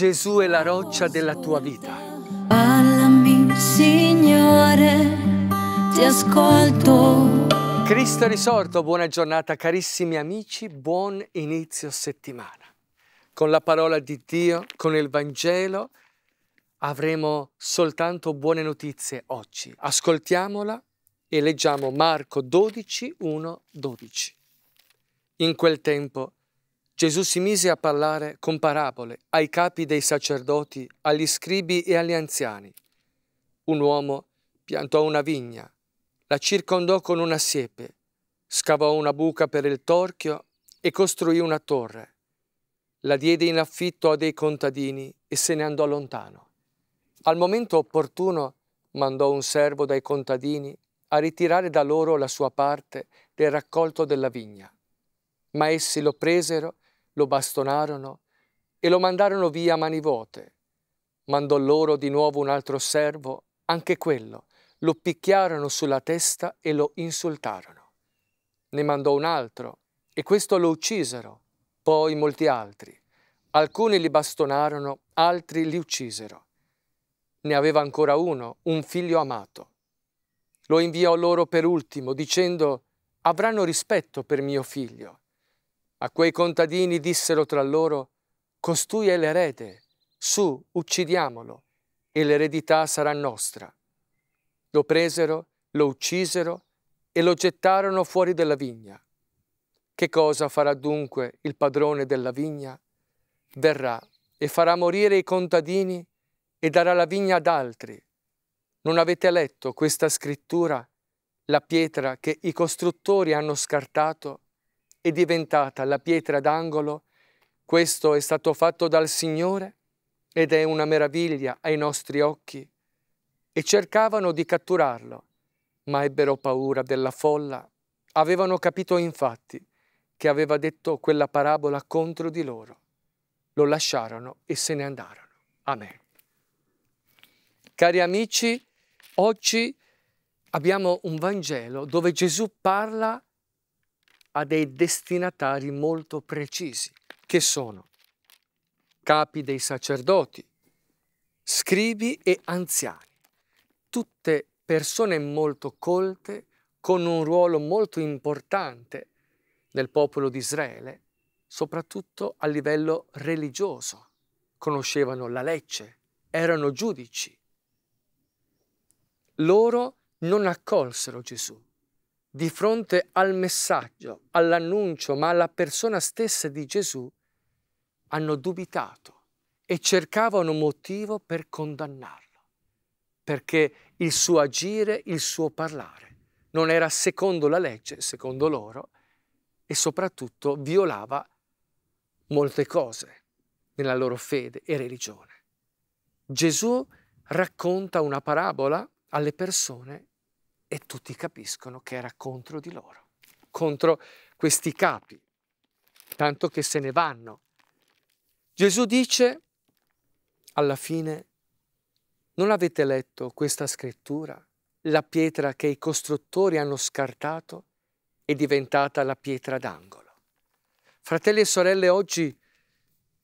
Gesù è la roccia della tua vita. Parlami, Signore, ti ascolto. Cristo risorto, buona giornata carissimi amici, buon inizio settimana. Con la parola di Dio, con il Vangelo, avremo soltanto buone notizie oggi. Ascoltiamola e leggiamo Marco 12, 1, 12. In quel tempo Gesù si mise a parlare con parabole ai capi dei sacerdoti, agli scribi e agli anziani. Un uomo piantò una vigna, la circondò con una siepe, scavò una buca per il torchio e costruì una torre. La diede in affitto a dei contadini e se ne andò lontano. Al momento opportuno mandò un servo dai contadini a ritirare da loro la sua parte del raccolto della vigna. Ma essi lo presero lo bastonarono e lo mandarono via a mani vuote. Mandò loro di nuovo un altro servo, anche quello, lo picchiarono sulla testa e lo insultarono. Ne mandò un altro e questo lo uccisero, poi molti altri. Alcuni li bastonarono, altri li uccisero. Ne aveva ancora uno, un figlio amato. Lo inviò loro per ultimo, dicendo, avranno rispetto per mio figlio. A quei contadini dissero tra loro, costui è l'erede, su, uccidiamolo, e l'eredità sarà nostra. Lo presero, lo uccisero e lo gettarono fuori della vigna. Che cosa farà dunque il padrone della vigna? Verrà e farà morire i contadini e darà la vigna ad altri. Non avete letto questa scrittura? La pietra che i costruttori hanno scartato è diventata la pietra d'angolo, questo è stato fatto dal Signore ed è una meraviglia ai nostri occhi. E cercavano di catturarlo, ma ebbero paura della folla. Avevano capito infatti che aveva detto quella parabola contro di loro. Lo lasciarono e se ne andarono. Amen. Cari amici, oggi abbiamo un Vangelo dove Gesù parla a dei destinatari molto precisi, che sono capi dei sacerdoti, scrivi e anziani, tutte persone molto colte, con un ruolo molto importante nel popolo di Israele, soprattutto a livello religioso. Conoscevano la legge, erano giudici. Loro non accolsero Gesù, di fronte al messaggio, all'annuncio, ma alla persona stessa di Gesù, hanno dubitato e cercavano motivo per condannarlo, perché il suo agire, il suo parlare non era secondo la legge, secondo loro, e soprattutto violava molte cose nella loro fede e religione. Gesù racconta una parabola alle persone e tutti capiscono che era contro di loro, contro questi capi, tanto che se ne vanno. Gesù dice alla fine, non avete letto questa scrittura? La pietra che i costruttori hanno scartato è diventata la pietra d'angolo. Fratelli e sorelle, oggi,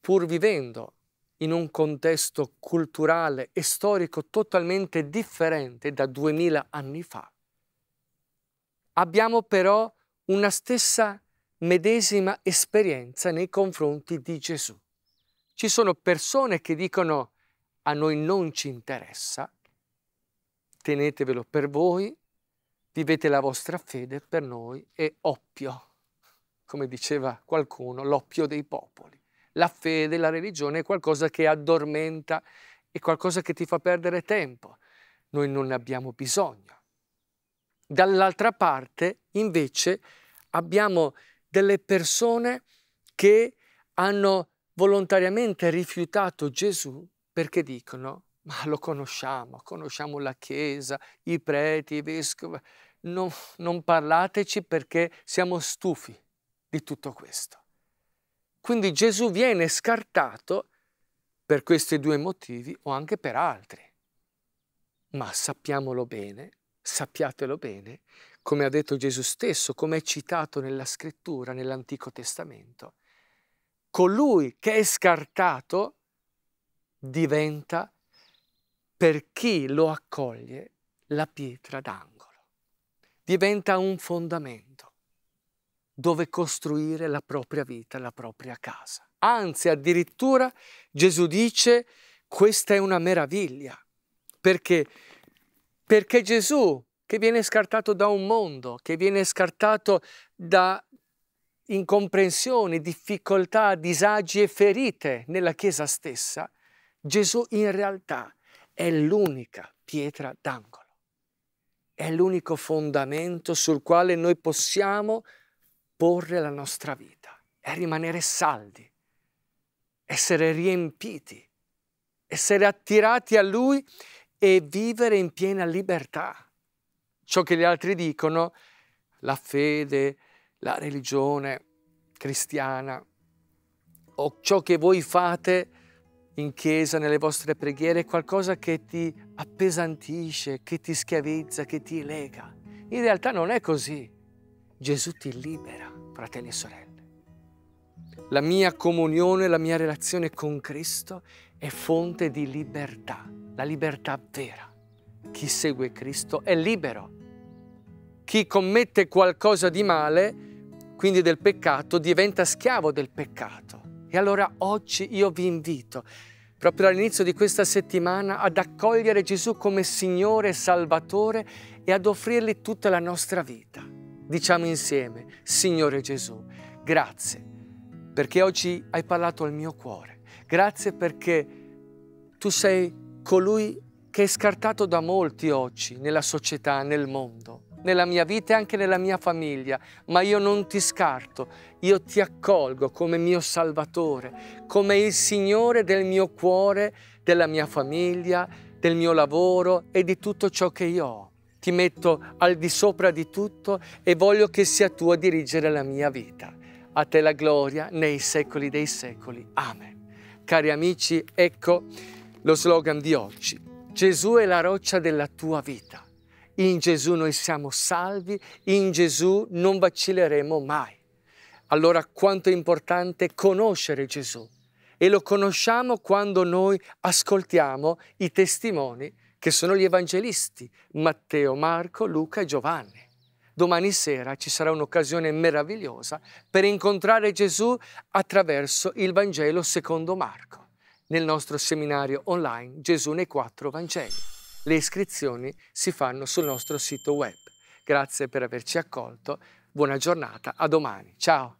pur vivendo in un contesto culturale e storico totalmente differente da duemila anni fa, abbiamo però una stessa medesima esperienza nei confronti di Gesù. Ci sono persone che dicono a noi non ci interessa, tenetevelo per voi, vivete la vostra fede per noi è oppio, come diceva qualcuno, l'oppio dei popoli. La fede, la religione è qualcosa che addormenta, è qualcosa che ti fa perdere tempo. Noi non ne abbiamo bisogno. Dall'altra parte, invece, abbiamo delle persone che hanno volontariamente rifiutato Gesù perché dicono, ma lo conosciamo, conosciamo la Chiesa, i preti, i vescovi, non, non parlateci perché siamo stufi di tutto questo. Quindi Gesù viene scartato per questi due motivi o anche per altri. Ma sappiamolo bene sappiatelo bene, come ha detto Gesù stesso, come è citato nella scrittura, nell'Antico Testamento, colui che è scartato diventa, per chi lo accoglie, la pietra d'angolo, diventa un fondamento dove costruire la propria vita, la propria casa. Anzi, addirittura Gesù dice, questa è una meraviglia, perché perché Gesù, che viene scartato da un mondo, che viene scartato da incomprensioni, difficoltà, disagi e ferite nella Chiesa stessa, Gesù in realtà è l'unica pietra d'angolo, è l'unico fondamento sul quale noi possiamo porre la nostra vita, e rimanere saldi, essere riempiti, essere attirati a Lui e vivere in piena libertà. Ciò che gli altri dicono, la fede, la religione cristiana o ciò che voi fate in chiesa, nelle vostre preghiere, è qualcosa che ti appesantisce, che ti schiavizza, che ti lega. In realtà non è così. Gesù ti libera, fratelli e sorelle. La mia comunione, la mia relazione con Cristo è fonte di libertà, la libertà vera. Chi segue Cristo è libero. Chi commette qualcosa di male, quindi del peccato, diventa schiavo del peccato. E allora oggi io vi invito, proprio all'inizio di questa settimana, ad accogliere Gesù come Signore e Salvatore e ad offrirgli tutta la nostra vita. Diciamo insieme, Signore Gesù, grazie, perché oggi hai parlato al mio cuore Grazie perché tu sei colui che è scartato da molti oggi nella società, nel mondo, nella mia vita e anche nella mia famiglia, ma io non ti scarto, io ti accolgo come mio Salvatore, come il Signore del mio cuore, della mia famiglia, del mio lavoro e di tutto ciò che io ho. Ti metto al di sopra di tutto e voglio che sia tu a dirigere la mia vita. A te la gloria nei secoli dei secoli. Amen. Cari amici, ecco lo slogan di oggi. Gesù è la roccia della tua vita. In Gesù noi siamo salvi, in Gesù non vacilleremo mai. Allora quanto è importante conoscere Gesù e lo conosciamo quando noi ascoltiamo i testimoni che sono gli evangelisti Matteo, Marco, Luca e Giovanni domani sera ci sarà un'occasione meravigliosa per incontrare Gesù attraverso il Vangelo secondo Marco, nel nostro seminario online Gesù nei quattro Vangeli. Le iscrizioni si fanno sul nostro sito web. Grazie per averci accolto, buona giornata, a domani, ciao!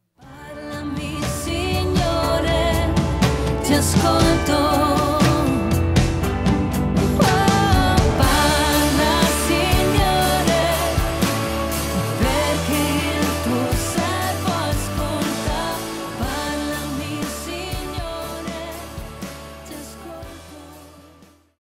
ti ascolto.